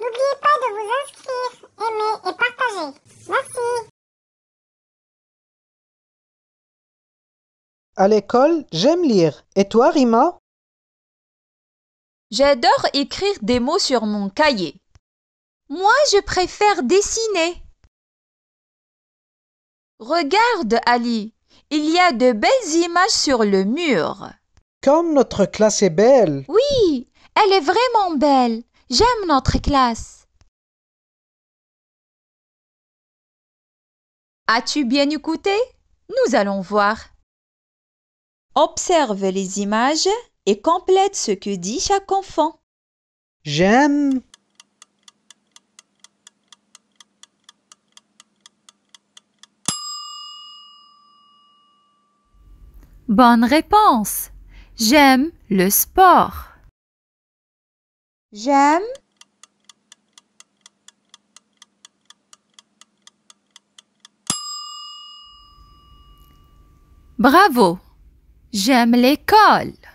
N'oubliez pas de vous inscrire, aimer et partager. Merci. À l'école, j'aime lire. Et toi, Rima J'adore écrire des mots sur mon cahier. Moi, je préfère dessiner. Regarde, Ali, il y a de belles images sur le mur. Comme notre classe est belle. Oui, elle est vraiment belle. J'aime notre classe. As-tu bien écouté Nous allons voir. Observe les images et complète ce que dit chaque enfant. J'aime. Bonne réponse. J'aime le sport. J'aime. Bravo. J'aime l'école.